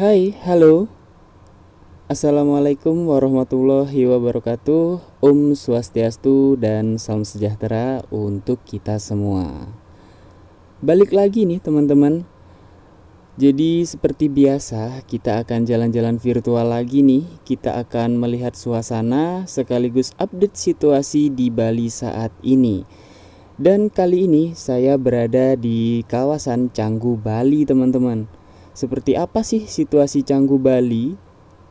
Hai, halo. Assalamualaikum warahmatullahi wabarakatuh. Om Swastiastu dan salam sejahtera untuk kita semua. Balik lagi nih teman-teman. Jadi seperti biasa, kita akan jalan-jalan virtual lagi nih. Kita akan melihat suasana sekaligus update situasi di Bali saat ini. Dan kali ini saya berada di kawasan Canggu Bali, teman-teman seperti apa sih situasi Canggu Bali?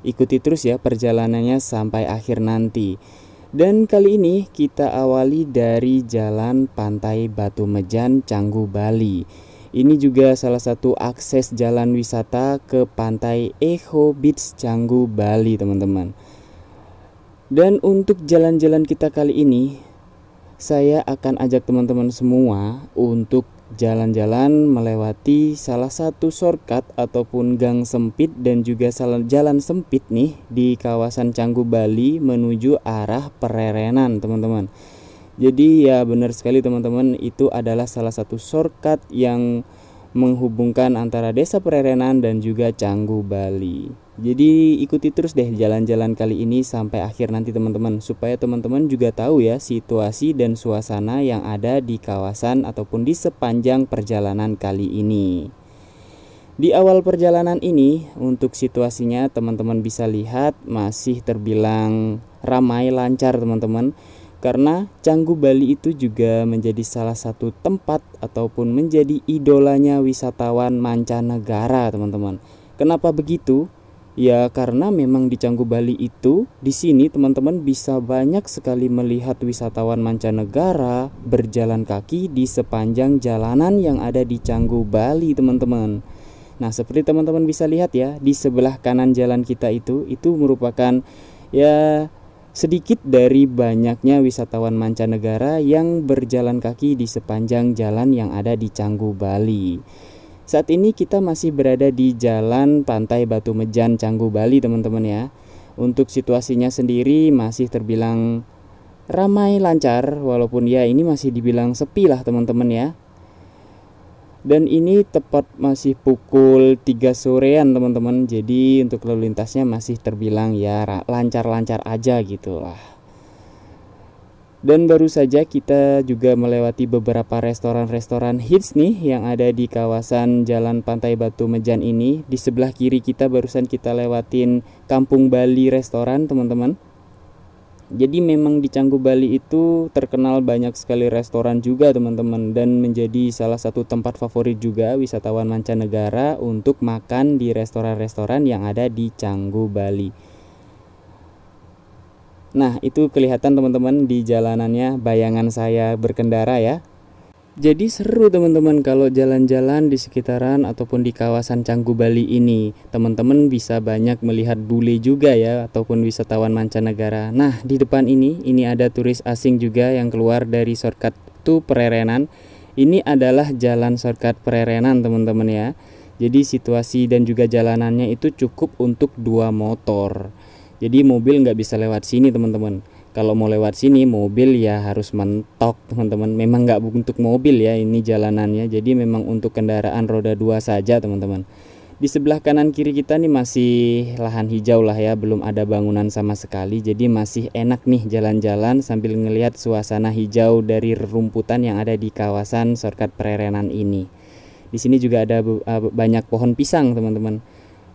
Ikuti terus ya perjalanannya sampai akhir nanti. Dan kali ini kita awali dari Jalan Pantai Batu Mejan, Canggu Bali. Ini juga salah satu akses jalan wisata ke pantai Echo Beach Canggu Bali, teman-teman. Dan untuk jalan-jalan kita kali ini, saya akan ajak teman-teman semua untuk Jalan-jalan melewati salah satu shortcut ataupun gang sempit dan juga jalan sempit nih di kawasan Canggu Bali menuju arah Pererenan, teman-teman. Jadi ya benar sekali teman-teman, itu adalah salah satu shortcut yang menghubungkan antara Desa Pererenan dan juga Canggu Bali. Jadi ikuti terus deh jalan-jalan kali ini sampai akhir nanti teman-teman supaya teman-teman juga tahu ya situasi dan suasana yang ada di kawasan ataupun di sepanjang perjalanan kali ini. Di awal perjalanan ini untuk situasinya teman-teman bisa lihat masih terbilang ramai lancar teman-teman karena Canggu Bali itu juga menjadi salah satu tempat ataupun menjadi idolanya wisatawan mancanegara, teman-teman. Kenapa begitu? Ya karena memang di Canggu Bali itu di sini teman-teman bisa banyak sekali melihat wisatawan mancanegara berjalan kaki di sepanjang jalanan yang ada di Canggu Bali, teman-teman. Nah, seperti teman-teman bisa lihat ya, di sebelah kanan jalan kita itu itu merupakan ya sedikit dari banyaknya wisatawan mancanegara yang berjalan kaki di sepanjang jalan yang ada di Canggu, Bali. Saat ini kita masih berada di Jalan Pantai Batu Mejan, Canggu, Bali, teman-teman ya. Untuk situasinya sendiri masih terbilang ramai lancar walaupun ya ini masih dibilang sepi lah teman-teman ya dan ini tepat masih pukul 3 sorean teman-teman jadi untuk lalu lintasnya masih terbilang ya lancar-lancar aja gitu lah dan baru saja kita juga melewati beberapa restoran-restoran hits nih yang ada di kawasan Jalan Pantai Batu Mejan ini di sebelah kiri kita barusan kita lewatin Kampung Bali Restoran teman-teman jadi memang di Canggu Bali itu terkenal banyak sekali restoran juga teman-teman dan menjadi salah satu tempat favorit juga wisatawan mancanegara untuk makan di restoran-restoran yang ada di Canggu Bali. Nah, itu kelihatan teman-teman di jalanannya bayangan saya berkendara ya. Jadi seru teman-teman kalau jalan-jalan di sekitaran ataupun di kawasan Canggu Bali ini. Teman-teman bisa banyak melihat bule juga ya ataupun wisatawan mancanegara. Nah, di depan ini ini ada turis asing juga yang keluar dari shortcut to Pererenan. Ini adalah jalan shortcut Pererenan teman-teman ya. Jadi situasi dan juga jalanannya itu cukup untuk dua motor. Jadi mobil nggak bisa lewat sini teman-teman kalau mau lewat sini mobil ya harus mentok teman-teman memang nggak untuk mobil ya ini jalanannya jadi memang untuk kendaraan roda dua saja teman-teman di sebelah kanan kiri kita nih masih lahan hijau lah ya belum ada bangunan sama sekali jadi masih enak nih jalan-jalan sambil ngelihat suasana hijau dari rumputan yang ada di kawasan shortcut pererenan ini di sini juga ada eh, banyak pohon pisang teman-teman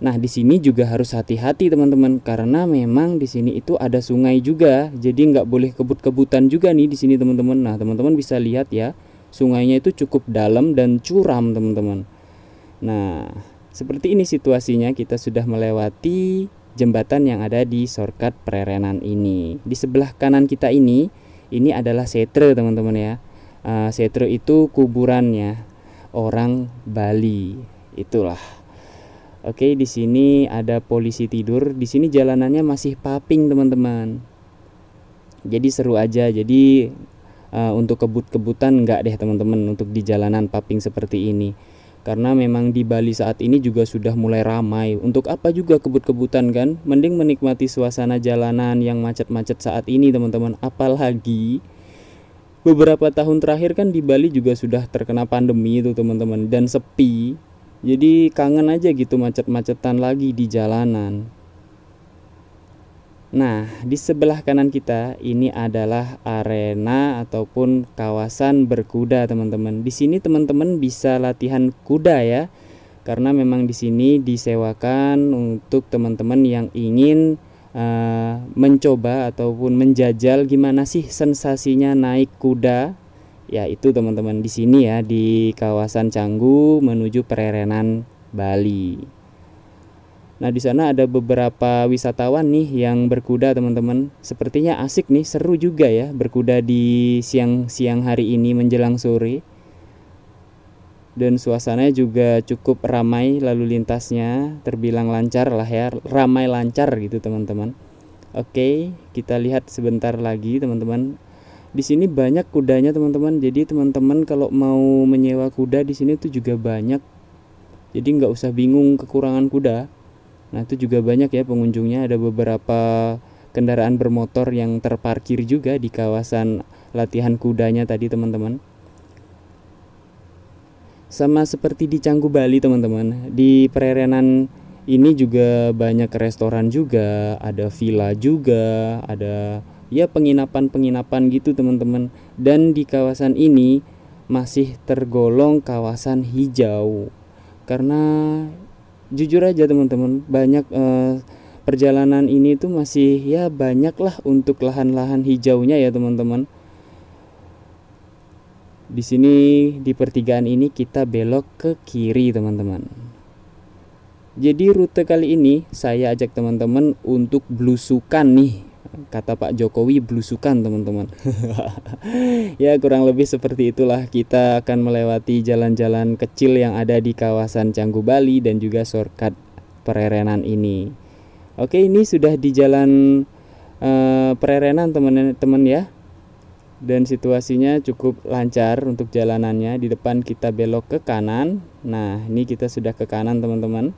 Nah, di sini juga harus hati-hati teman-teman karena memang di sini itu ada sungai juga. Jadi nggak boleh kebut-kebutan juga nih di sini teman-teman. Nah, teman-teman bisa lihat ya, sungainya itu cukup dalam dan curam teman-teman. Nah, seperti ini situasinya kita sudah melewati jembatan yang ada di shortcut pererenan ini. Di sebelah kanan kita ini, ini adalah setre teman-teman ya. Uh, setre itu kuburannya orang Bali. Itulah Oke, di sini ada polisi tidur. Di sini jalanannya masih paping, teman-teman. Jadi seru aja. Jadi uh, untuk kebut-kebutan nggak deh, teman-teman, untuk di jalanan paping seperti ini. Karena memang di Bali saat ini juga sudah mulai ramai. Untuk apa juga kebut-kebutan kan? Mending menikmati suasana jalanan yang macet-macet saat ini, teman-teman. Apalagi beberapa tahun terakhir kan di Bali juga sudah terkena pandemi itu, teman-teman, dan sepi jadi kangen aja gitu macet-macetan lagi di jalanan. Nah, di sebelah kanan kita ini adalah arena ataupun kawasan berkuda, teman-teman. Di sini teman-teman bisa latihan kuda ya. Karena memang di sini disewakan untuk teman-teman yang ingin uh, mencoba ataupun menjajal gimana sih sensasinya naik kuda ya itu teman-teman di sini ya di kawasan Canggu menuju Pererenan Bali. Nah di sana ada beberapa wisatawan nih yang berkuda teman-teman. Sepertinya asik nih, seru juga ya berkuda di siang-siang hari ini menjelang sore. Dan suasananya juga cukup ramai lalu lintasnya terbilang lancar lah ya, ramai lancar gitu teman-teman. Oke, kita lihat sebentar lagi teman-teman di sini banyak kudanya teman-teman jadi teman-teman kalau mau menyewa kuda di sini itu juga banyak jadi nggak usah bingung kekurangan kuda nah itu juga banyak ya pengunjungnya ada beberapa kendaraan bermotor yang terparkir juga di kawasan latihan kudanya tadi teman-teman sama seperti di Canggu Bali teman-teman di pererenan ini juga banyak restoran juga ada villa juga ada ya penginapan-penginapan gitu teman-teman dan di kawasan ini masih tergolong kawasan hijau karena jujur aja teman-teman banyak eh, perjalanan ini tuh masih ya banyaklah untuk lahan-lahan hijaunya ya teman-teman di sini di pertigaan ini kita belok ke kiri teman-teman jadi rute kali ini saya ajak teman-teman untuk blusukan nih kata Pak Jokowi blusukan teman-teman ya kurang lebih seperti itulah kita akan melewati jalan-jalan kecil yang ada di kawasan Canggu Bali dan juga shortcut pererenan ini oke ini sudah di jalan uh, pererenan teman-teman ya dan situasinya cukup lancar untuk jalanannya di depan kita belok ke kanan nah ini kita sudah ke kanan teman-teman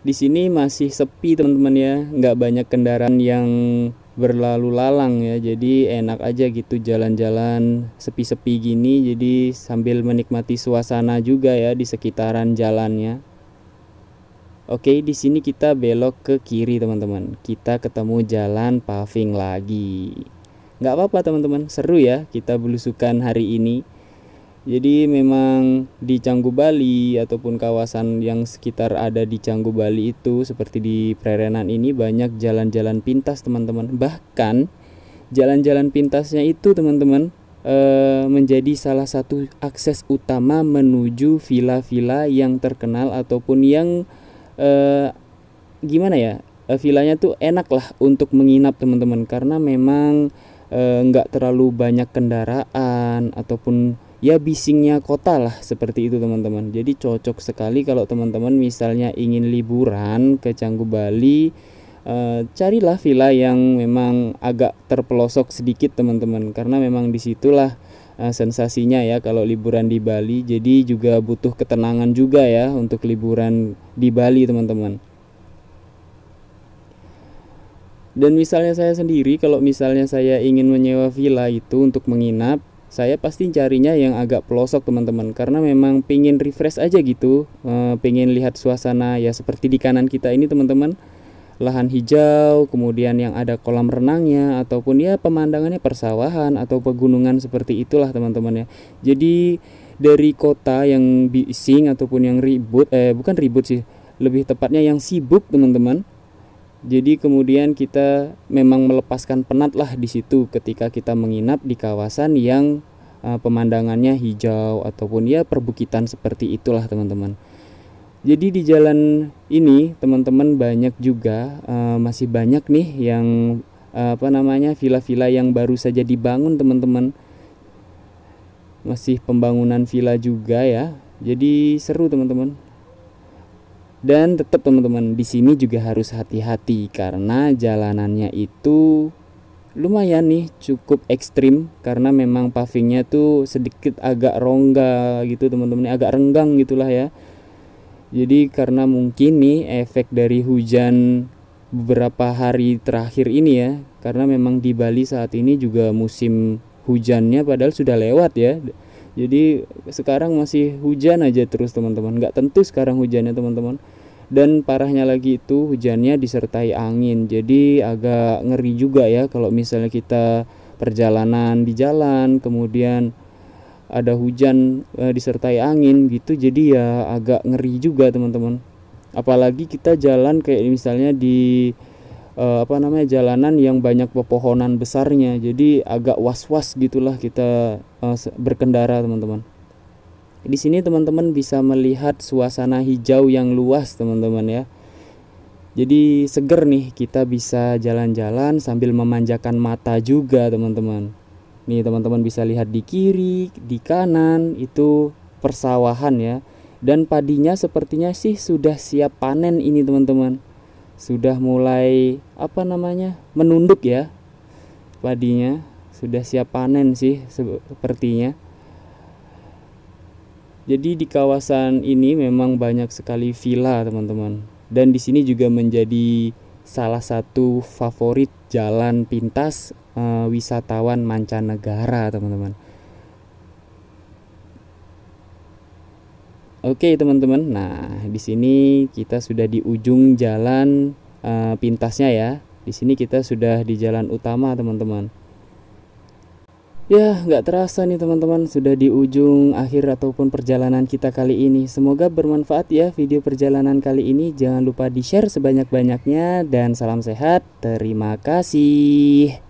di sini masih sepi teman-teman ya nggak banyak kendaraan yang berlalu lalang ya jadi enak aja gitu jalan-jalan sepi-sepi gini jadi sambil menikmati suasana juga ya di sekitaran jalannya Oke di sini kita belok ke kiri teman-teman kita ketemu jalan paving lagi nggak apa-apa teman-teman seru ya kita belusukan hari ini jadi memang di Canggu Bali ataupun kawasan yang sekitar ada di Canggu Bali itu seperti di Prerenan ini banyak jalan-jalan pintas teman-teman. Bahkan jalan-jalan pintasnya itu teman-teman eh, menjadi salah satu akses utama menuju villa-villa yang terkenal ataupun yang e, gimana ya eh, villanya tuh enak lah untuk menginap teman-teman karena memang nggak terlalu banyak kendaraan ataupun ya bisingnya kota lah seperti itu teman-teman jadi cocok sekali kalau teman-teman misalnya ingin liburan ke Canggu Bali e, carilah villa yang memang agak terpelosok sedikit teman-teman karena memang disitulah e, eh, sensasinya ya kalau liburan di Bali jadi juga butuh ketenangan juga ya untuk liburan di Bali teman-teman dan misalnya saya sendiri kalau misalnya saya ingin menyewa villa itu untuk menginap saya pasti carinya yang agak pelosok teman-teman karena memang pingin refresh aja gitu e, eh, pengen lihat suasana ya seperti di kanan kita ini teman-teman lahan hijau kemudian yang ada kolam renangnya ataupun ya pemandangannya persawahan atau pegunungan seperti itulah teman-teman ya jadi dari kota yang bising ataupun yang ribut eh bukan ribut sih lebih tepatnya yang sibuk teman-teman jadi kemudian kita memang melepaskan penat lah di situ ketika kita menginap di kawasan yang uh, pemandangannya hijau ataupun ya perbukitan seperti itulah teman-teman. Jadi di jalan ini teman-teman banyak juga uh, masih banyak nih yang uh, apa namanya villa-villa yang baru saja dibangun teman-teman. Masih pembangunan villa juga ya. Jadi seru teman-teman. Dan tetap teman-teman di sini juga harus hati-hati karena jalanannya itu lumayan nih cukup ekstrim karena memang pavingnya tuh sedikit agak rongga gitu teman-teman agak renggang gitulah ya jadi karena mungkin nih efek dari hujan beberapa hari terakhir ini ya karena memang di Bali saat ini juga musim hujannya padahal sudah lewat ya jadi sekarang masih hujan aja terus teman-teman. Nggak tentu sekarang hujannya teman-teman. Dan parahnya lagi itu hujannya disertai angin. Jadi agak ngeri juga ya kalau misalnya kita perjalanan di jalan kemudian ada hujan e, disertai angin gitu jadi ya agak ngeri juga teman-teman apalagi kita jalan kayak misalnya di uh, apa namanya jalanan yang banyak pepohonan besarnya jadi agak was-was gitulah kita uh, berkendara teman-teman di sini teman-teman bisa melihat suasana hijau yang luas teman-teman ya jadi seger nih kita bisa jalan-jalan sambil memanjakan mata juga teman-teman nih teman-teman bisa lihat di kiri di kanan itu persawahan ya dan padinya sepertinya sih sudah siap panen ini teman-teman sudah mulai apa namanya menunduk ya padinya sudah siap panen sih sepertinya jadi di kawasan ini memang banyak sekali villa teman-teman dan di sini juga menjadi salah satu favorit jalan pintas e, wisatawan mancanegara teman-teman Oke teman-teman, nah di sini kita sudah di ujung jalan uh, pintasnya ya. Di sini kita sudah di jalan utama teman-teman. Ya nggak terasa nih teman-teman sudah di ujung akhir ataupun perjalanan kita kali ini. Semoga bermanfaat ya video perjalanan kali ini. Jangan lupa di share sebanyak-banyaknya dan salam sehat. Terima kasih.